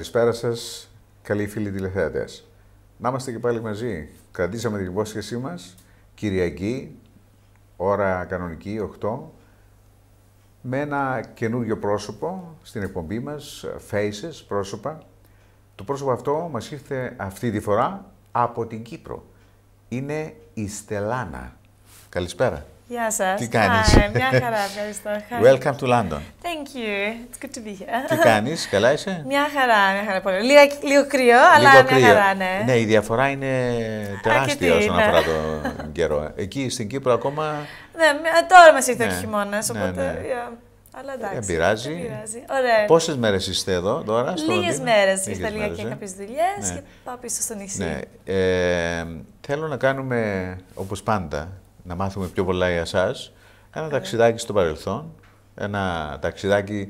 Καλησπέρα σας, καλοί φίλοι τηλεθεατές. Να είμαστε και πάλι μαζί. Κρατήσαμε την υπόσχεσή μας. Κυριακή, ώρα κανονική, 8, με ένα καινούριο πρόσωπο στην εκπομπή μας, Faces, πρόσωπα. Το πρόσωπο αυτό μας ήρθε αυτή τη φορά από την Κύπρο. Είναι η Στελάνα. Καλησπέρα. Γεια σας. Τι κάνεις. Μια χαρά, ευχαριστώ. Welcome to London. Thank you. It's good to be here. Τι κάνεις, καλά είσαι. Μια χαρά, μια χαρά πολύ. Λίγο, λίγο κρύο, λίγο αλλά κρύο. μια χαρά, ναι. Ναι, η διαφορά είναι τεράστια όσον ναι. αφορά τον καιρό. Εκεί στην Κύπρο ακόμα. Ναι, τώρα μας ήρθε ναι. ο χειμώνας, ναι, οπότε. Ναι, Yeah. Ε, αλλά εντάξει. Δεν πειράζει. πειράζει. Πόσες μέρες είστε εδώ τώρα, στο Λίγες μέρε. Ήρθα λίγα και ε. κάποιες δουλειές ναι. και πάω πίσω στο νησί. Ναι. Ε, θέλω να κάνουμε όπως πάντα να μάθουμε πιο πολλά για εσάς. Ένα ταξιδάκι στο παρελθόν, ένα ταξιδάκι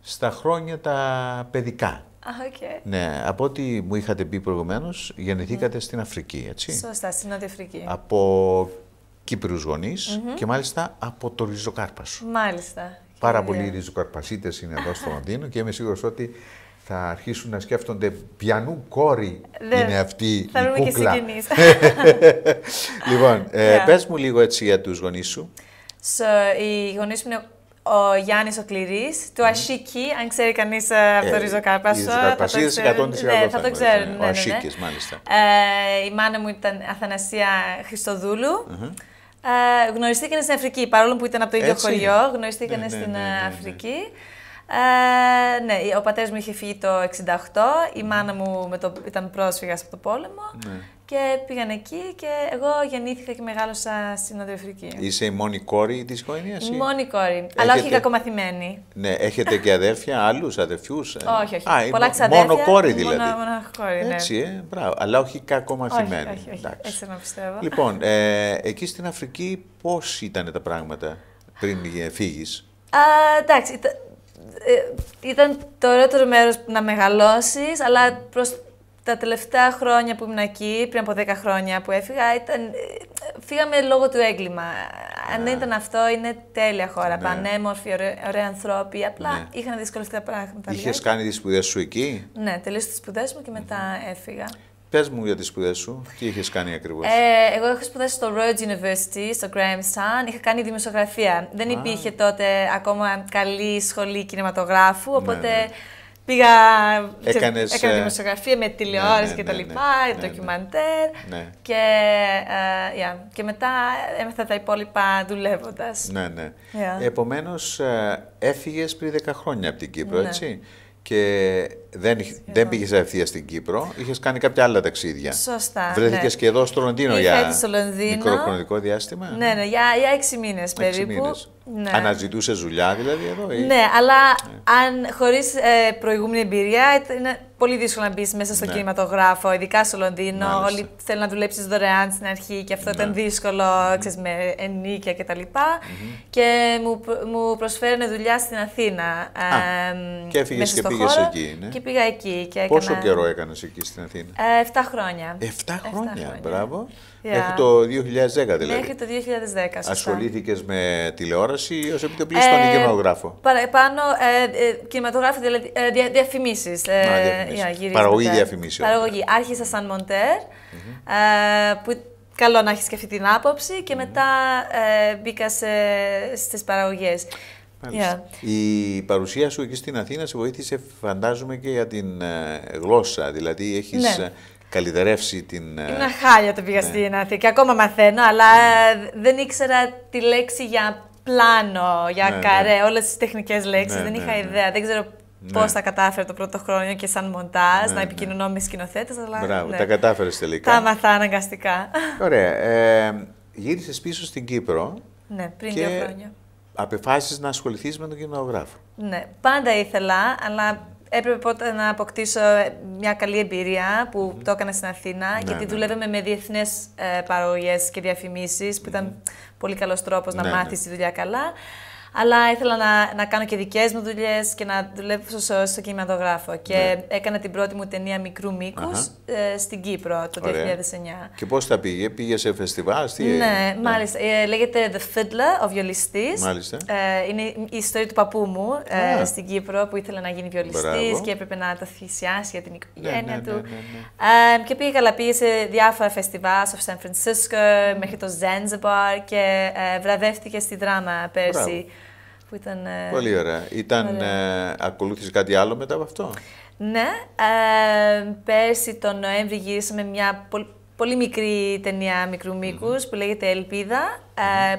στα χρόνια τα παιδικά. Okay. Ναι, από ό,τι μου είχατε πει προηγουμένως, γεννηθήκατε στην Αφρική, έτσι. Σωστά, στην Νότια Αφρική. Από Κύπριους γονείς και μάλιστα από το Ριζοκάρπασο. Μάλιστα. Πάρα πολλοί ριζοκαρπασίτες είναι εδώ στο Λονδίνο και είμαι σίγουρος ότι θα αρχίσουν να σκέφτονται πιανού κόρη Δε, είναι αυτή η κούκλα. Θα και Λοιπόν, ε, πες μου λίγο έτσι για τους γονείς σου. So, οι γονείς μου είναι ο Γιάννης ο Κληρής, το του Ασίκη, αν ξέρει κανείς ε, από το ε, Ριζοκάρπασο. Ναι, θα το ξέρουν. Ναι, θα το ξέρουν. Ο ναι, ναι. Ασίκης μάλιστα. Ε, η μάνα μου ήταν Αθανασία Χριστοδούλου. Mm -hmm. ε, γνωριστήκανε στην Αφρική, παρόλο που ήταν από το ίδιο Έτσι. χωριό, γνωριστήκανε ναι, ναι, στην ε, Αφρική. Ε, ναι, ο πατέρας μου είχε φύγει το 68, η ναι. μάνα μου με το, ήταν πρόσφυγας από το πόλεμο ναι. και πήγαν εκεί και εγώ γεννήθηκα και μεγάλωσα στην Νοτιοαφρική. Είσαι η μόνη κόρη της οικογένειας ή? Μόνη κόρη, αλλά όχι κακομαθημένη. Ναι, έχετε και αδέρφια, άλλους αδερφιούς. Όχι, όχι. Πολλά ξαδέρφια. Μόνο κόρη δηλαδή. Μόνο, κόρη, ναι. Έτσι, ε, μπράβο. Αλλά όχι κακομαθημένη. Όχι, όχι, όχι. έτσι να πιστεύω. Λοιπόν, ε, εκεί στην Αφρική πώς ήταν τα πράγματα πριν εντάξει, ε, ήταν το ωραίο μέρος να μεγαλώσεις, αλλά προς τα τελευταία χρόνια που ήμουν εκεί, πριν από 10 χρόνια που έφυγα, ήταν, ε, φύγαμε λόγω του έγκλημα. Ναι. Αν δεν ναι. ήταν αυτό, είναι τέλεια χώρα. Ναι. Πανέμορφη, ωραί, ωραίοι ανθρώποι. Απλά ναι. είχαν δυσκολευτεί τα πράγματα. Είχε κάνει τις σπουδές σου εκεί. Ναι, τελείωσε τις σπουδές μου και μετά έφυγα. Πες μου για τις σπουδές σου, τι είχες κάνει ακριβώς. Ε, εγώ έχω σπουδάσει στο Rhodes University, στο Grahamstown. Είχα κάνει δημοσιογραφία. Δεν υπήρχε τότε ακόμα καλή σχολή κινηματογράφου, ναι, οπότε. Ναι. Πήγα, έκανες έκανα ε, δημοσιογραφία με ναι, τηλεόραση και τα λοιπά, ντοκιμαντέρ και, ε, και μετά έμεθα τα υπόλοιπα δουλεύοντας. Ναι, ναι. Επομένως, ε, έφυγες πριν 10 χρόνια από την Κύπρο, έτσι και δεν, δεν πήγες απευθείας στην Κύπρο, είχες κάνει κάποια άλλα ταξίδια. Σωστά. Βρέθηκες ναι. και εδώ στο Λονδίνο για στο Λονδίνο. μικρό χρονικό διάστημα. Ναι, ναι, για, για έξι μήνες περίπου. Ναι. Αναζητούσες Ναι. Αναζητούσες δουλειά δηλαδή εδώ, ή... Ναι, αλλά ναι. αν χωρίς ε, προηγούμενη εμπειρία, πολύ δύσκολο να μπεις μέσα στο ναι. κινηματογράφο, ειδικά στο Λονδίνο. Μάλιστα. Όλοι θέλουν να δουλέψεις δωρεάν στην αρχή και αυτό ναι. ήταν δύσκολο, ξέρεις με ενίκια κτλ. Και, και μου, μου προσφέρανε δουλειά στην Αθήνα. Α, ε, και έφυγες και πήγε εκεί. Ναι. Και πήγα εκεί. Και Πόσο καιρό έκανες εκεί στην Αθήνα, ε, 7 χρόνια. 7 χρόνια, 7 χρόνια. μπράβο. Έχει το 2010 δηλαδή. Έχει το 2010. Ασχολήθηκες με τηλεόραση ή ως επιτοπλίστων ε, ή κινηματογράφο. Παραπάνω ε, ε, κινηματογράφο, δηλαδή ε, διαφημίσεις. Ε, Παραγωγή διαφημίσεων. Παραγωγή. Άρχισα σαν μοντερ ε, που καλό να έχεις και αυτή την άποψη, και μετά ε, μπήκα στι στις παραγωγές. Η παρουσία σου εκεί στην Αθήνα σε βοήθησε, φαντάζομαι, και για την ε, γλώσσα. Δηλαδή, έχεις ναι. καλυτερεύσει την... Είναι χάλια το πήγα ναι. στην Αθήνα και ακόμα μαθαίνω, αλλά δεν ήξερα τη λέξη για πλάνο, για ναι, ναι. καρέ, όλες τις τεχνικές λέξεις. Ναι, δεν είχα ιδέα, δεν ξέρω ναι. πώς πώ τα κατάφερε το πρώτο χρόνο και σαν μοντάζ, ναι, να ναι. επικοινωνώ με σκηνοθέτες. Μπράβο, τα κατάφερες τελικά. Τα μαθά αναγκαστικά. Ωραία. Ε, Γύρισες πίσω στην Κύπρο. Ναι, πριν δύο χρόνια. Απεφάσισες να ασχοληθείς με τον κινηματογράφο. Ναι, πάντα ήθελα, αλλά έπρεπε πότε να αποκτήσω ε, μια καλή εμπειρία που το έκανα στην Αθήνα, γιατί δουλεύαμε με διεθνές ε, και διαφημίσεις, που ήταν πολύ καλός τρόπος να μάθεις τη δουλειά καλά αλλά ήθελα να, να κάνω και δικές μου δουλειές και να δουλεύω στο, στο κινηματογράφο. Και ναι. έκανα την πρώτη μου ταινία μικρού μήκους ε, στην Κύπρο το 2009. Και πώς τα πήγε, πήγε σε φεστιβάλ, τι Ναι, μάλιστα. Ε, λέγεται The Fiddler, ο βιολιστής. Μάλιστα. Ε, είναι η ιστορία του παππού μου ε, στην Κύπρο που ήθελε να γίνει βιολιστής και έπρεπε να το θυσιάσει για την ναι, ναι, οικογένεια ναι, του. Ε, και πήγε καλά, πήγε σε διάφορα φεστιβάλ στο Σαν Φρανσίσκο μέχρι το Zanzibar και ε, βραβεύτηκε στη δράμα πέρσι. Ε, πολύ ωραία. Ήταν, ε, ακολούθησε κάτι άλλο μετά από αυτό. Ναι. Ε, πέρσι τον Νοέμβρη γυρίσαμε μια πολύ, μικρή ταινία μικρού μήκους, που λέγεται Ελπίδα,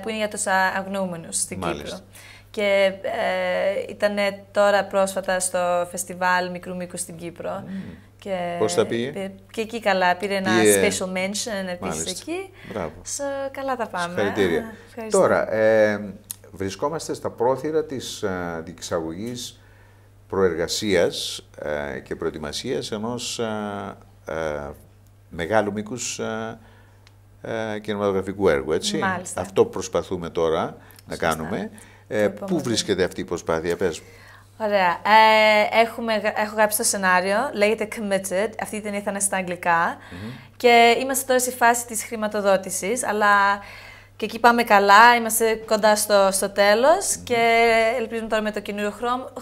που είναι για τους αγνοούμενους στην Μάλιστα. Κύπρο. Και ε, ήταν τώρα πρόσφατα στο φεστιβάλ μικρού μήκους στην Κύπρο. Mm. Και Πώς τα πήγε? Και εκεί καλά, πήρε ένα special mention επίσης εκεί. Μπράβο. So, καλά τα πάμε. Τώρα, ε, Βρισκόμαστε στα πρόθυρα της ε, διεξαγωγής προεργασίας ε, και προετοιμασίας ενός ε, μεγάλου μήκους κινηματογραφικού έργου, έτσι. Αυτό προσπαθούμε τώρα να κάνουμε. πού βρίσκεται αυτή η προσπάθεια, πες. Ωραία. Ε, έχουμε, έχω γράψει το σενάριο, λέγεται Committed, αυτή η ταινία στα αγγλικά και είμαστε τώρα στη φάση της χρηματοδότησης, αλλά και εκεί πάμε καλά, είμαστε κοντά στο, στο τέλος και ελπίζουμε τώρα με το καινούριο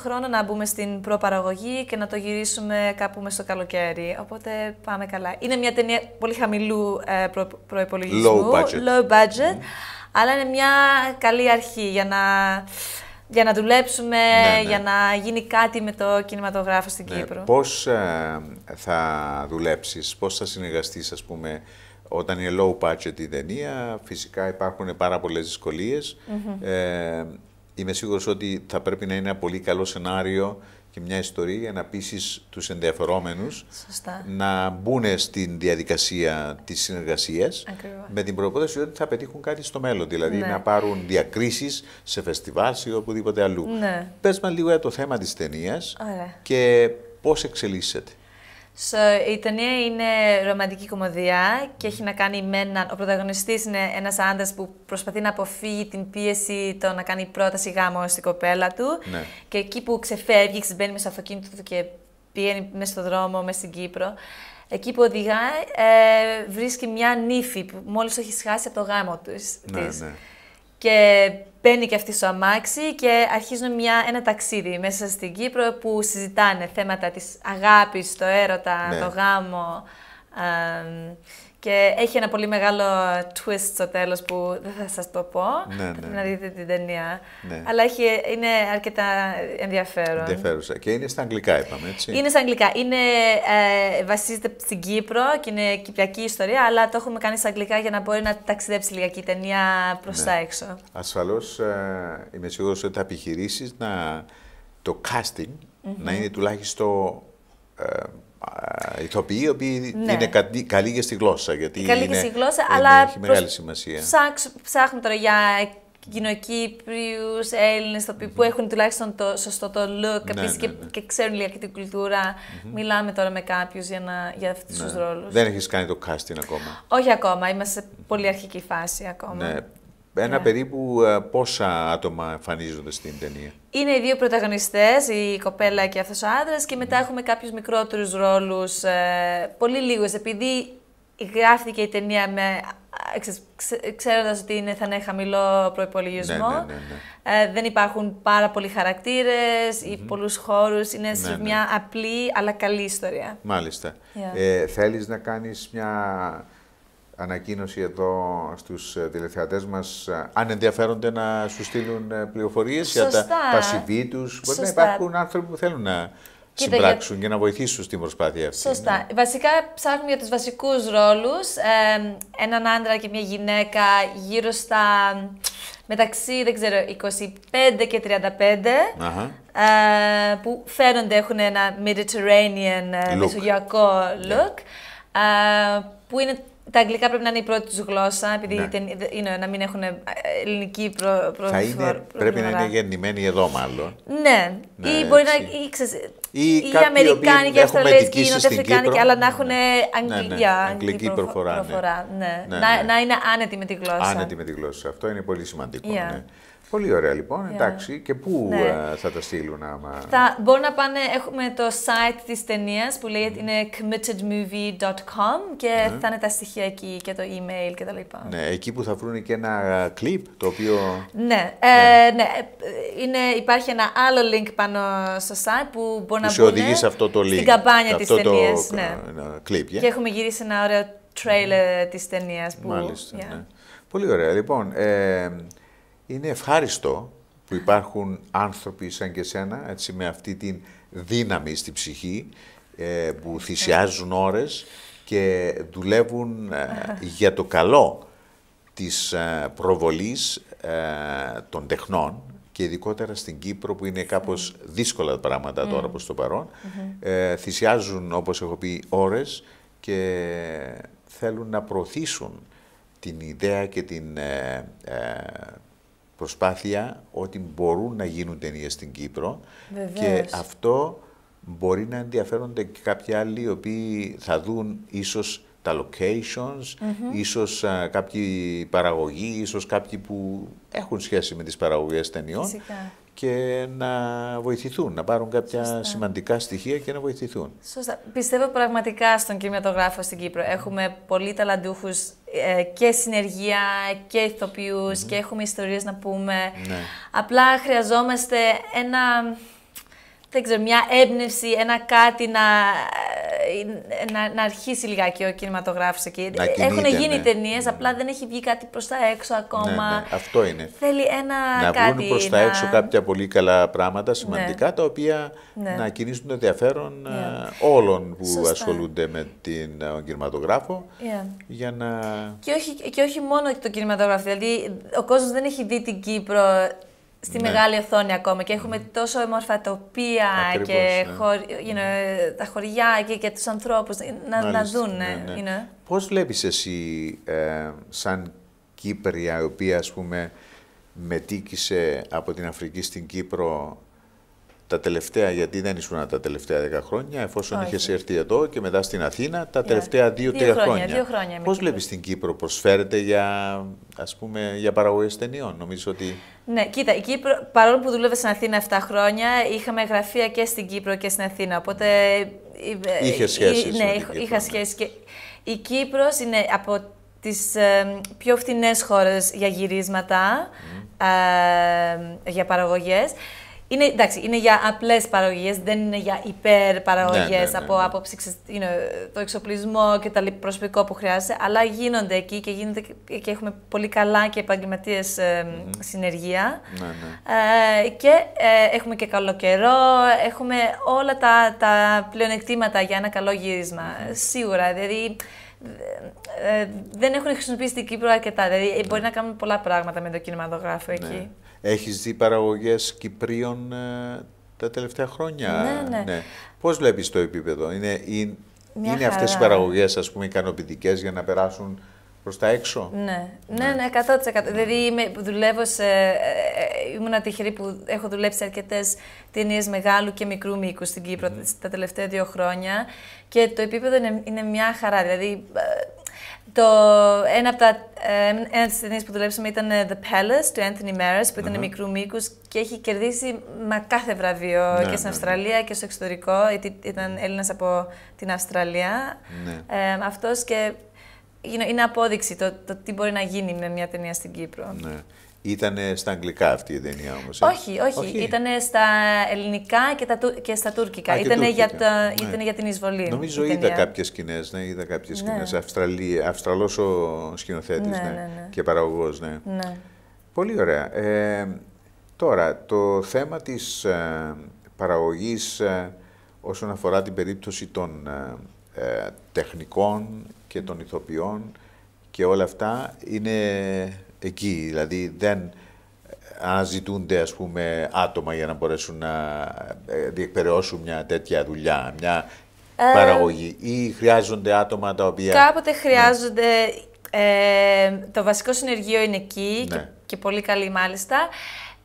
χρόνο, να μπούμε στην προπαραγωγή και να το γυρίσουμε κάπου μέσα στο καλοκαίρι. Οπότε πάμε καλά. Είναι μια ταινία πολύ χαμηλού ε, προϋπολογισμού, low budget, low budget αλλά είναι μια καλή αρχή για να, για να δουλέψουμε, ναι, ναι. για να γίνει κάτι με το κινηματογράφο στην ναι. Κύπρο. Πώς ε, θα δουλέψεις, πώς θα συνεργαστείς ας πούμε όταν είναι low budget η ταινία, φυσικά υπάρχουν πάρα πολλές δυσκολίες. Mm -hmm. Ε, είμαι σίγουρος ότι θα πρέπει να είναι ένα πολύ καλό σενάριο και μια ιστορία για να πείσει τους ενδιαφερόμενους να μπουν στην διαδικασία της συνεργασίας με την προπόθεση ότι θα πετύχουν κάτι στο μέλλον. Δηλαδή ναι. να πάρουν διακρίσεις σε φεστιβάλ ή οπουδήποτε αλλού. Ναι. Πες μας λίγο για το θέμα της ταινίας και πώς εξελίσσεται. So, η ταινία είναι ρομαντική κομμωδία και έχει να κάνει με έναν. Ο πρωταγωνιστής είναι ένας άντρας που προσπαθεί να αποφύγει την πίεση το να κάνει πρόταση γάμο στην κοπέλα του. Ναι. Και εκεί που ξεφεύγει, ξεμπαίνει μέσα στο αυτοκίνητο του και πηγαίνει μέσα στον δρόμο, μέσα στην Κύπρο. Εκεί που οδηγά ε, βρίσκει μια νύφη που μόλις έχει χάσει από το γάμο τους, ναι, Ναι μπαίνει και αυτή στο αμάξι και αρχίζουν μια, ένα ταξίδι μέσα στην Κύπρο που συζητάνε θέματα της αγάπης, το έρωτα, ναι. το γάμο και έχει ένα πολύ μεγάλο twist στο τέλος που δεν θα σας το πω. Ναι, ναι. να ναι. δείτε την ταινία. Ναι. Αλλά έχει, είναι αρκετά ενδιαφέρον. Ενδιαφέρουσα. Και είναι στα αγγλικά, είπαμε, έτσι. Είναι στα αγγλικά. Είναι, ε, βασίζεται στην Κύπρο και είναι κυπριακή ιστορία, αλλά το έχουμε κάνει στα αγγλικά για να μπορεί να ταξιδέψει λιγάκι η ταινία προς ναι. τα έξω. Ασφαλώς ε, είμαι σίγουρος ότι θα επιχειρήσεις να το casting να είναι τουλάχιστον ε, ηθοποιοί οι οποίοι ναι. είναι καλοί και στη γλώσσα. Γιατί είναι, και στη γλώσσα, είναι, αλλά. Έχει μεγάλη σημασία. τώρα για κοινοκύπριου, που έχουν τουλάχιστον το σωστό το look ναι, ναι, Και, ξέρουν λίγα και την κουλτουρα Μιλάμε τώρα με κάποιους για, για αυτούς τους ρόλους. Δεν έχεις κάνει το casting ακόμα. Όχι ακόμα, είμαστε σε πολύ αρχική φάση ακόμα. Ένα ναι. περίπου ε, πόσα άτομα εμφανίζονται στην ταινία. Είναι οι δύο πρωταγωνιστές, η κοπέλα και αυτός ο άντρας και μετά ναι. έχουμε κάποιους μικρότερους ρόλους, ε, πολύ λίγους, επειδή γράφτηκε η ταινία με ε, ξέροντας ότι είναι, θα είναι χαμηλό προϋπολογισμό. Ναι, δεν υπάρχουν πάρα πολλοί χαρακτήρες ή mm-hmm. πολλούς χώρους. Είναι σε μια απλή αλλά καλή ιστορία. Μάλιστα. Yeah. Ε, θέλεις να κάνεις μια ανακοίνωση εδώ στους ε, τηλεθεατές μας, ε, αν ενδιαφέρονται να σου στείλουν ε, πληροφορίες για τα, τα Μπορεί να υπάρχουν άνθρωποι που θέλουν να συμπράξουν για... και να βοηθήσουν στην προσπάθεια αυτή. Σωστά. Ναι. Βασικά ψάχνουμε για τους βασικούς ρόλους, έναν άντρα και μια γυναίκα γύρω στα μεταξύ, δεν ξέρω, 25 και 35, που φαίνονται έχουν ένα Mediterranean look. μεσογειακό ναι. look, που είναι τα αγγλικά πρέπει να είναι η πρώτη τους γλώσσα, επειδή ναι. είναι, να μην έχουν ε, ελληνική προ, προ, θα είναι, προ, Πρέπει να είναι γεννημένοι εδώ, μάλλον. Ναι. ναι ή μπορεί έτσι. να. Ή, ξες, ή, ή Αμερικάνοι και Αυστραλέζοι Νοτιοαφρικάνοι, αλλά να έχουν ναι. ναι, ναι αγγλική προφορά. Ναι. να, είναι άνετοι με τη γλώσσα. Άνετοι με τη γλώσσα. Αυτό είναι πολύ σημαντικό. Πολύ ωραία λοιπόν. Yeah. Εντάξει, και πού ναι. ε, θα τα στείλουν άμα. Θα μπορούν να πάνε, έχουμε το site της ταινίας που λέγεται mm. είναι committedmovie.com και ναι. θα είναι τα στοιχεία εκεί και το email κτλ. Ναι, εκεί που θα βρουν και ένα κλιπ το οποίο. Ναι, ε, ναι. ναι ε, είναι, υπάρχει ένα άλλο link πάνω στο site που μπορεί που να σε οδηγεί σε αυτό το link. Στην καμπάνια τη ταινία. Ναι. yeah. Και έχουμε γυρίσει ένα ωραίο trailer mm. της ταινίας. Μάλιστα. Ναι. Πολύ ωραία. Λοιπόν, ε, είναι ευχάριστο που υπάρχουν άνθρωποι σαν και σένα, έτσι, με αυτή τη δύναμη στη ψυχή, ε, που θυσιάζουν ώρες και δουλεύουν ε, για το καλό της ε, προβολής ε, των τεχνών και ειδικότερα στην Κύπρο που είναι κάπως δύσκολα τα πράγματα τώρα προς το παρόν. Θυσιάζουν, όπως έχω πει, ώρες και θέλουν να προωθήσουν την ιδέα και την προσπάθεια ότι μπορούν να γίνουν ταινίες στην Κύπρο και αυτό μπορεί να ενδιαφέρονται και κάποιοι άλλοι οι οποίοι θα δουν ίσως τα locations, mm ίσως α, κάποιοι παραγωγοί, ίσως κάποιοι που έχουν σχέση με τις παραγωγές ταινιών Φυσικά και να βοηθηθούν, να πάρουν κάποια σημαντικά στοιχεία και να βοηθηθούν. Σωστά. Πιστεύω πραγματικά στον κινηματογράφο στην Κύπρο. Έχουμε πολύ ταλαντούχους ε, και συνεργεία και ηθοποιούς και έχουμε ιστορίες να πούμε. Ναι. Απλά χρειαζόμαστε ένα, δεν ξέρω, μια έμπνευση, ένα κάτι να να, να αρχίσει λιγάκι ο κινηματογράφος εκεί. Έχουν ναι. γίνει ναι. ταινίες, απλά δεν έχει βγει κάτι προς τα έξω ναι, ακόμα. Ναι, Αυτό είναι. Θέλει ένα να κάτι. Να βγουν προς τα έξω κάποια πολύ καλά πράγματα, ναι. σημαντικά, τα οποία να κινήσουν το ενδιαφέρον ε, όλων που Σωστά. ασχολούνται με τον ε, κινηματογράφο. και, όχι, μόνο το κινηματογράφο. Δηλαδή, ο κόσμος δεν έχει δει την Κύπρο στη ναι. μεγάλη οθόνη ακόμα και έχουμε ναι. τόσο τοπία Ακριβώς, και ναι. τα χωριά και, και τους ανθρώπους να, δουν. Ναι, ναι. Πώς βλέπεις εσύ ε, σαν Κύπρια η οποία ας πούμε μετήκησε από την Αφρική στην Κύπρο τα τελευταία, γιατί δεν ήσουν τα τελευταία 10 χρόνια, εφόσον είχες έρθει εδώ και μετά στην Αθήνα, τα τελευταία 2-3 χρόνια. χρόνια. χρόνια Πώ βλέπεις την Κύπρο, προσφέρεται για, για παραγωγέ ταινιών, νομίζω ότι. Ναι, κοίτα, η Κύπρο, παρόλο που δούλευε στην Αθήνα 7 χρόνια, είχαμε γραφεία και στην Κύπρο και στην Αθήνα. Οπότε. Ε, είχες σχέσεις. Ναι, την Κύπρο, ναι. Και... Η Κύπρος είναι από τις ε, πιο φθηνέ χώρες για γυρίσματα, mm. για παραγωγές. Είναι, εντάξει, είναι για απλές παραγωγές, δεν είναι για υπερπαραγωγές ναι, ναι, ναι, από ναι. άποψη you know, το εξοπλισμό και τα προσωπικό που χρειάζεται. Αλλά γίνονται εκεί και, γίνονται και έχουμε πολύ καλά και επαγγελματίες mm-hmm. συνεργεία. Ναι, ναι. Ε, και ε, έχουμε και καλό καιρό. Έχουμε όλα τα, τα πλεονεκτήματα για ένα καλό γύρισμα. Mm-hmm. Σίγουρα. Δηλαδή, ε, ε, δεν έχουν χρησιμοποιήσει την Κύπρο αρκετά. Δηλαδή, μπορεί να κάνουμε πολλά πράγματα με το κινηματογράφο εκεί. Έχεις δει παραγωγές Κυπρίων ε, τα τελευταία χρόνια. Ναι, ναι. ναι. Πώς βλέπεις το επίπεδο. Είναι, είναι, είναι αυτές οι παραγωγές ας πούμε ικανοποιητικές για να περάσουν προς τα έξω. Ναι, ναι, ναι, 100%. Ναι, δηλαδή είμαι, δουλεύω σε, ε, ε, ήμουν τυχερή που έχω δουλέψει αρκετές ταινίες μεγάλου και μικρού μήκους στην Κύπρο τα τελευταία δύο χρόνια και το επίπεδο είναι, είναι μια χαρά. Δηλαδή το, ένα από τα ε, ένα που δουλέψαμε ήταν ε, The Palace του Anthony Maris, που ηταν μικρού μήκους και έχει κερδίσει μα κάθε βραβείο ναι, και στην ναι, ναι. Αυστραλία και στο εξωτερικό, γιατί ήταν Έλληνας από την Αυστραλία. Ναι. Ε, αυτός και είναι απόδειξη το, τι μπορεί να γίνει με μια ταινία στην Κύπρο. Ήταν στα αγγλικά αυτή η ταινία όμως. Ε? Όχι, όχι. όχι. Ήταν στα ελληνικά και, τα, και στα τουρκικά. Ήταν για, τα, ναι. για την εισβολή. Νομίζω είδα κάποιες σκηνές. Ναι, είδα κάποιες σκηνέ. Ναι. Αυστραλός ο σκηνοθέτης ναι ναι. ναι, ναι, και παραγωγός. Ναι. Πολύ ωραία. Ε, τώρα, το θέμα της ε, παραγωγής ε, όσον αφορά την περίπτωση των τεχνικών και των ηθοποιών και όλα αυτά είναι εκεί. Δηλαδή δεν αναζητούνται ας πούμε, άτομα για να μπορέσουν να ε, διεκπαιρεώσουν μια τέτοια δουλειά, μια ε, παραγωγή. Ή χρειάζονται άτομα τα οποία. Κάποτε ναι. χρειάζονται. Ε, το βασικό συνεργείο είναι εκεί ναι. και, και πολύ καλή μάλιστα.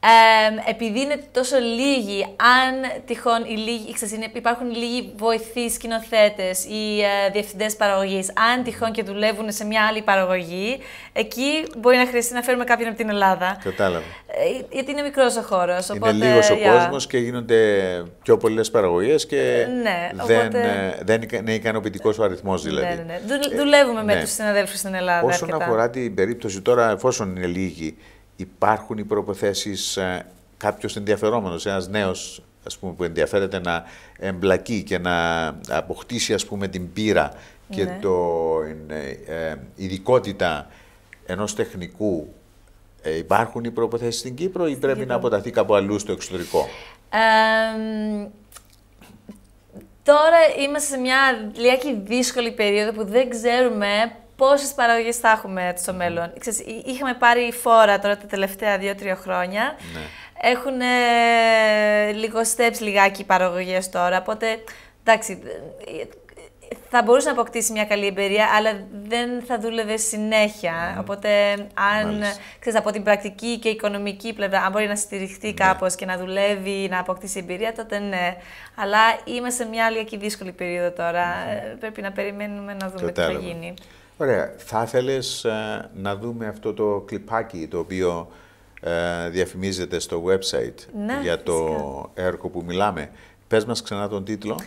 Ε, επειδή είναι τόσο λίγοι, αν τυχόν οι είναι, υπάρχουν λίγοι βοηθοί σκηνοθέτες ή ε, διευθυντές παραγωγής, αν τυχόν και δουλεύουν σε μια άλλη παραγωγή, εκεί μπορεί να χρειαστεί να φέρουμε κάποιον από την Ελλάδα. Κατάλαβα. Ε, ε γιατί είναι μικρός ο χώρος. Είναι λίγος ο κόσμος και γίνονται πιο πολλές παραγωγές και ε, ναι, δεν, οπότε... Ε, δεν είναι ικανοποιητικός ο αριθμός ναι, δηλαδή. Ναι, ναι, ναι. Δουλεύουμε με ναι. τους συναδέλφους στην Ελλάδα. Όσον αρκετά. αφορά την περίπτωση τώρα, εφόσον είναι λίγοι υπάρχουν οι προποθέσεις ε, κάποιος ενδιαφερόμενος, ένας νέος ας που ενδιαφέρεται να εμπλακεί και να αποκτήσει ας πούμε, την πείρα και ναι. την ε, ε, ειδικότητα ενός τεχνικού. υπάρχουν οι προποθέσει στην Κύπρο ή πρέπει να αποταθεί κάπου αλλού στο εξωτερικό. τώρα είμαστε σε μια λιγάκι δύσκολη περίοδο που δεν ξέρουμε πόσες παραγωγές θα έχουμε στο μέλλον. Ξέρεις, είχαμε πάρει φόρα τώρα τα τελευταία δύο-τρία χρόνια. Ναι. Έχουν ε, λιγοστέψει λιγάκι οι παραγωγές τώρα. Οπότε εντάξει, ε, ε, θα μπορούσε να αποκτήσει μια καλή εμπειρία, αλλά δεν θα δούλευε συνέχεια. Mm. Οπότε, αν ξέρεις, από την πρακτική και οικονομική πλευρά, αν μπορεί να στηριχθεί ναι. κάπως και να δουλεύει, να αποκτήσει εμπειρία, τότε ναι. Αλλά είμαστε σε μια άλλη και δύσκολη περίοδο τώρα. Ναι. Ε, πρέπει να περιμένουμε να δούμε τι θα γίνει. Ωραία. Θα ήθελε ε, να δούμε αυτό το κλιπάκι το οποίο ε, διαφημίζεται στο website ναι, για το έργο που μιλάμε. Πες μας ξανά τον τίτλο.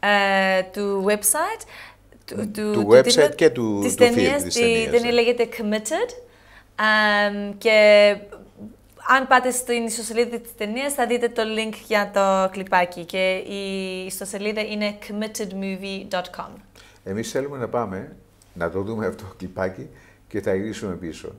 Ε, του website. Του, website και του, της του ταινίας, film, της ταινίας. ταινία ναι. λέγεται Committed και αν πάτε στην ιστοσελίδα της ταινίας θα δείτε το link για το κλιπάκι και η ιστοσελίδα είναι committedmovie.com. Εμείς θέλουμε να πάμε να το δούμε αυτό το κλιπάκι και θα γυρίσουμε πίσω.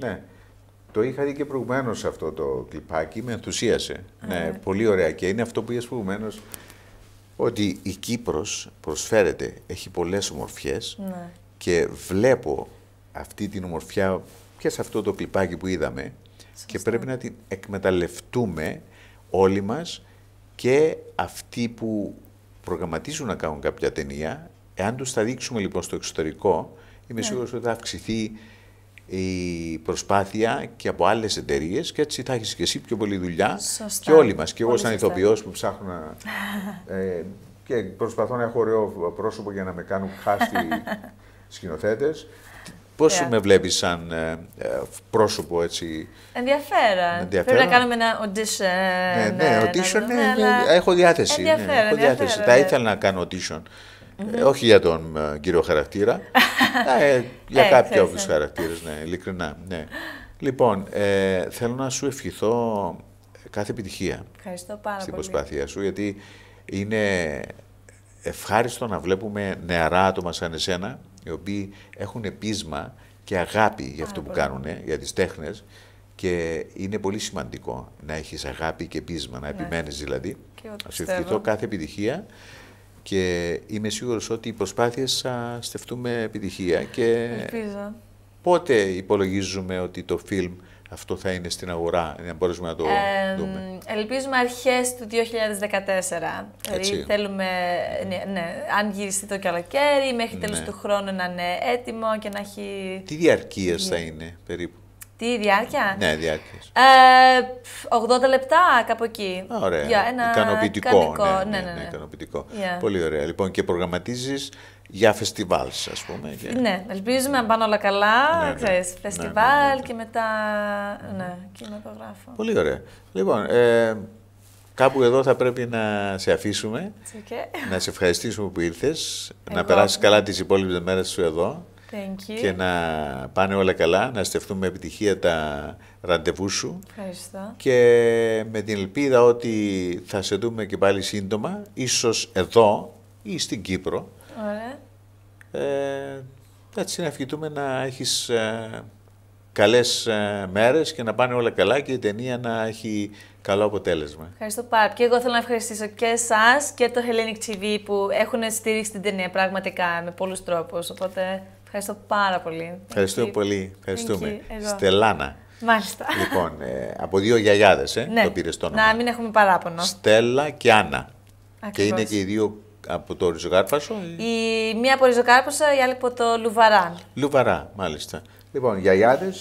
Ναι. Το είχα δει και προηγουμένως αυτό το κλιπάκι, με ενθουσίασε. Ναι, πολύ ωραία. Και είναι αυτό που είπες προηγουμένως, ότι η κύπρος προσφέρεται, έχει πολλές ομορφιές ναι. και βλέπω αυτή την ομορφιά και σε αυτό το κλιπάκι που είδαμε και πρέπει να την εκμεταλλευτούμε όλοι μας και αυτοί που προγραμματίζουν να κάνουν κάποια ταινία, εάν τους τα δείξουμε λοιπόν στο εξωτερικό, είμαι ναι. ότι θα αυξηθεί η προσπάθεια και από άλλες εταιρείες και έτσι θα έχεις και εσύ πιο πολλή δουλειά Σωστά. και όλοι μας. Και εγώ, σαν ηθοποιός που ψάχνω να. Ε, και προσπαθώ να έχω ωραίο πρόσωπο για να με κάνουν χάστη σκηνοθέτες. Πώς yeah. με βλέπεις σαν ε, ε, πρόσωπο έτσι. Ενδιαφέρον. Ενδιαφέρον. Πρέπει να κάνουμε ένα audition. Ναι, ναι, audition. Ναι, ναι, Έχω διάθεση. Ναι, ενδιαφέρον, ναι, έχω διάθεση. Θα ήθελα να κάνω audition. Ε, όχι για τον ε, κύριο χαρακτήρα. ε, για ε, κάποιους του ναι. χαρακτήρες, ναι, ειλικρινά. Ναι. Λοιπόν, θέλω να σου ευχηθώ κάθε επιτυχία Ευχαριστώ πάρα στην πολύ. προσπάθεια σου, γιατί είναι ευχάριστο να βλέπουμε νεαρά άτομα σαν εσένα, οι οποίοι έχουν πείσμα και αγάπη για αυτό που κάνουν, για τις τέχνες, και είναι πολύ σημαντικό να έχεις αγάπη και πείσμα, να ναι. επιμένεις δηλαδή. σου ευχηθώ κάθε επιτυχία. Και είμαι σίγουρος ότι οι προσπάθειες θα στεφτούμε επιτυχία. Και Ελπίζω. πότε υπολογίζουμε ότι το φιλμ αυτό θα είναι στην αγορά, να μπορέσουμε να το δούμε. Ελπίζουμε αρχές του 2014. Δηλαδή, Έτσι. Θέλουμε, ναι, ναι, αν γυριστεί το καλοκαίρι, μέχρι ναι. τέλος του χρόνου να είναι έτοιμο και να έχει... Τι διαρκείες θα είναι περίπου. Τι διάρκεια. Ναι, διάρκειας. 80 λεπτά, κάπου εκεί. Ωραία. Για ένα ικανοποιητικό. ναι, ναι, ναι, ναι, ικανοποιητικό. Πολύ ωραία. Λοιπόν, και προγραμματίζεις για φεστιβάλ, ας πούμε. Ναι, ελπίζουμε να πάνε όλα καλά. Ναι, ξέρεις, φεστιβάλ και μετά. Ναι, κινηματογράφο. Πολύ ωραία. Λοιπόν, ε, Κάπου εδώ θα πρέπει να σε αφήσουμε, να σε ευχαριστήσουμε που ήρθες. να περάσεις καλά τις υπόλοιπες μέρες σου εδώ. Thank you. και να πάνε όλα καλά, να στεφτούμε επιτυχία τα ραντεβού σου. Ευχαριστώ. Και με την ελπίδα ότι θα σε δούμε και πάλι σύντομα, ίσως εδώ ή στην Κύπρο. Ωραία. Ε, να ευχηθούμε να έχεις ε, καλές ε, μέρες και να πάνε όλα καλά και η ταινία να έχει καλό αποτέλεσμα. Ευχαριστώ πάρα Και εγώ θέλω να ευχαριστήσω και εσάς και το Hellenic TV που έχουν στηρίξει την ταινία πραγματικά με πολλούς τρόπους. Οπότε Ευχαριστώ πάρα πολύ. Ευχαριστώ πολύ. Ευχαριστούμε. Στελάνα. Μάλιστα. Λοιπόν, ε, από δύο γιαγιάδες, ε, ναι. το πήρες το όνομα. Να μην έχουμε παράπονο. Στέλλα και Άννα. Ακριβώς. Και είναι και οι δύο από το ριζοκάρπασο. Η... η μία από ριζοκάρπασο, η άλλη από το Λουβαρά. Λουβαρά, μάλιστα. Λοιπόν, γιαγιάδες,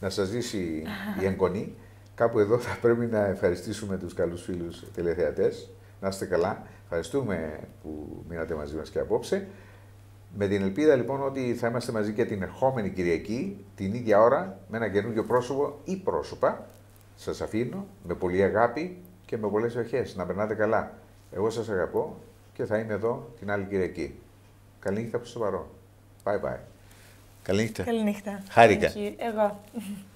να σας ζήσει η εγγονή. Κάπου εδώ θα πρέπει να ευχαριστήσουμε τους καλούς φίλους τηλεθεατές. Να είστε καλά. Ευχαριστούμε που μείνατε μαζί μας και απόψε. Με την ελπίδα λοιπόν ότι θα είμαστε μαζί και την ερχόμενη Κυριακή, την ίδια ώρα, με ένα καινούργιο πρόσωπο ή πρόσωπα. Σας αφήνω με πολύ αγάπη και με πολλές ευχές. Να περνάτε καλά. Εγώ σας αγαπώ και θα είμαι εδώ την άλλη Κυριακή. Καληνύχτα προς το παρόν. Bye bye. Καληνύχτα. Καληνύχτα. Χάρηκα. Εγώ.